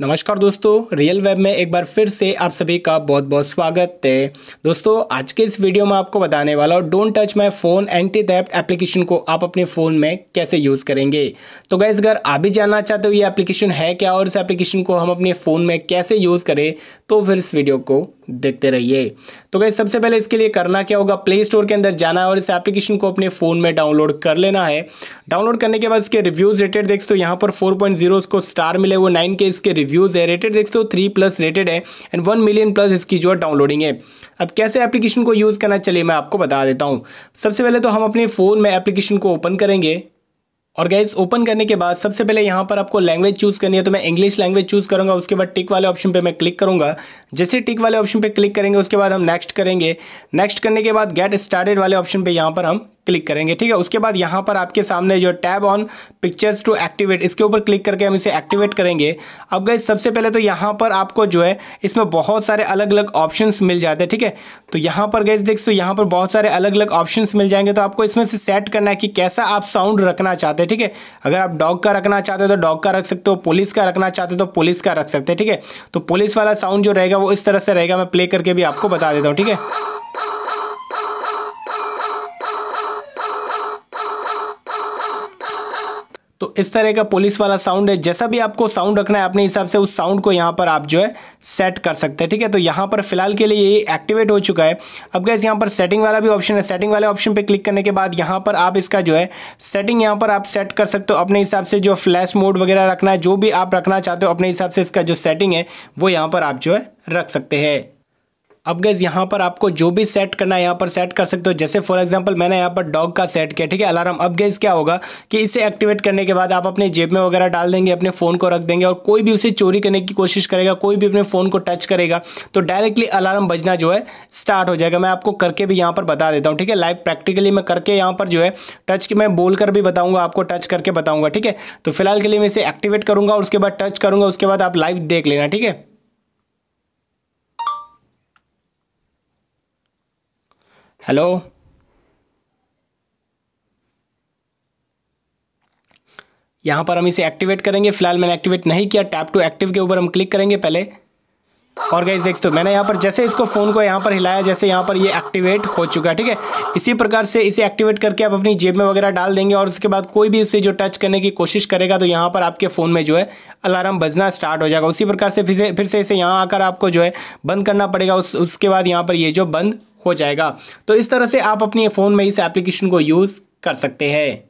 नमस्कार दोस्तों real web में एक बार फिर से आप सभी का बहुत बहुत स्वागत है दोस्तों आज के इस वीडियो में आपको बताने वाला हूँ don't touch my phone anti theft application को आप अपने फ़ोन में कैसे यूज़ करेंगे तो गैस अगर आप भी जानना चाहते हो ये एप्लीकेशन है क्या और इस एप्लीकेशन को हम अपने फ़ोन में कैसे यूज़ करें तो फिर इस वीडियो को देखते रहिए तो गैस सबसे पहले इसके लिए करना क्या होगा प्ले स्टोर के अंदर जाना है और इस एप्लीकेशन को अपने फ़ोन में डाउनलोड कर लेना है डाउनलोड करने के बाद इसके रिव्यूज़ रेटेड देख तो यहाँ पर फोर पॉइंट जीरो स्टार मिले हुए नाइन के इसके रिव्यूज़ है रेटेड देख हो थ्री प्लस रेटेड है एंड वन मिलियन प्लस इसकी जो है डाउनलोडिंग है अब कैसे एप्लीकेशन को यूज़ करना चलिए मैं आपको बता देता हूँ सबसे पहले तो हम अपने फ़ोन में एप्लीकेशन को ओपन करेंगे और गैस ओपन करने के बाद सबसे पहले यहाँ पर आपको लैंग्वेज चूज़ करनी है तो मैं इंग्लिश लैंग्वेज चूज़ करूँगा उसके बाद टिक वाले ऑप्शन पे मैं क्लिक करूँगा जैसे टिक वाले ऑप्शन पे क्लिक करेंगे उसके बाद हम नेक्स्ट करेंगे नेक्स्ट करने के बाद गेट स्टार्टेड वाले ऑप्शन पे यहाँ पर हम क्लिक करेंगे ठीक है उसके बाद यहाँ पर आपके सामने जो tab on pictures to activate इसके ऊपर क्लिक करके हम इसे एक्टिवेट करेंगे अब गए सबसे पहले तो यहाँ पर आपको जो है इसमें बहुत सारे अलग अलग ऑप्शन मिल जाते हैं ठीक है तो यहाँ पर गए देख तो यहाँ पर बहुत सारे अलग अलग ऑप्शन मिल जाएंगे तो आपको इसमें से सेट करना है कि कैसा आप साउंड रखना चाहते हैं ठीक है अगर आप डॉग का रखना चाहते हो तो डॉग का रख सकते हो पुलिस का रखना चाहते हो तो पुलिस का रख सकते हैं ठीक है तो पुलिस वाला साउंड जो रहेगा वो इस तरह से रहेगा मैं प्ले करके भी आपको बता देता हूँ ठीक है इस तरह का पुलिस वाला साउंड है जैसा भी आपको साउंड रखना है अपने हिसाब से उस साउंड को यहाँ पर आप जो है सेट कर सकते हैं ठीक है तो यहाँ पर फिलहाल के लिए ये एक्टिवेट हो चुका है अब गैस यहाँ पर सेटिंग वाला भी ऑप्शन है सेटिंग वाले ऑप्शन पर क्लिक करने के बाद यहाँ पर आप इसका जो है सेटिंग यहाँ पर आप सेट कर सकते हो अपने हिसाब से जो फ्लैश मोड वगैरह रखना है जो भी आप रखना चाहते हो अपने हिसाब से इसका जो सेटिंग है वो यहाँ पर आप जो है रख सकते हैं अब गैस यहाँ पर आपको जो भी सेट करना है यहाँ पर सेट कर सकते हो जैसे फॉर एग्जाम्पल मैंने यहाँ पर डॉग का सेट किया ठीक है अलार्म अब गैस क्या होगा कि इसे एक्टिवेट करने के बाद आप अपने जेब में वगैरह डाल देंगे अपने फ़ोन को रख देंगे और कोई भी उसे चोरी करने की कोशिश करेगा कोई भी अपने फ़ोन को टच करेगा तो डायरेक्टली अलार्म बजना जो है स्टार्ट हो जाएगा मैं आपको करके भी यहाँ पर बता देता हूँ ठीक है लाइव प्रैक्टिकली मैं करके यहाँ पर जो है टच मैं बोल कर भी बताऊँगा आपको टच करके बताऊँगा ठीक है तो फिलहाल के लिए मैं इसे एक्टिवेट करूँगा और उसके बाद टच करूँगा उसके बाद आप लाइव देख लेना ठीक है हेलो यहाँ पर हम इसे एक्टिवेट करेंगे फिलहाल मैंने एक्टिवेट नहीं किया टैप टू एक्टिव के ऊपर हम क्लिक करेंगे पहले और गाइज देख तो मैंने यहाँ पर जैसे इसको फ़ोन को यहाँ पर हिलाया जैसे यहाँ पर ये एक्टिवेट हो चुका है ठीक है इसी प्रकार से इसे एक्टिवेट करके आप अपनी जेब में वगैरह डाल देंगे और उसके बाद कोई भी इसे जो टच करने की कोशिश करेगा तो यहाँ पर आपके फ़ोन में जो है अलार्म बजना स्टार्ट हो जाएगा उसी प्रकार से फिर से फिर से इसे यहाँ आकर आपको जो है बंद करना पड़ेगा उस उसके बाद यहाँ पर ये जो बंद हो जाएगा तो इस तरह से आप अपने फ़ोन में इस एप्लीकेशन को यूज़ कर सकते हैं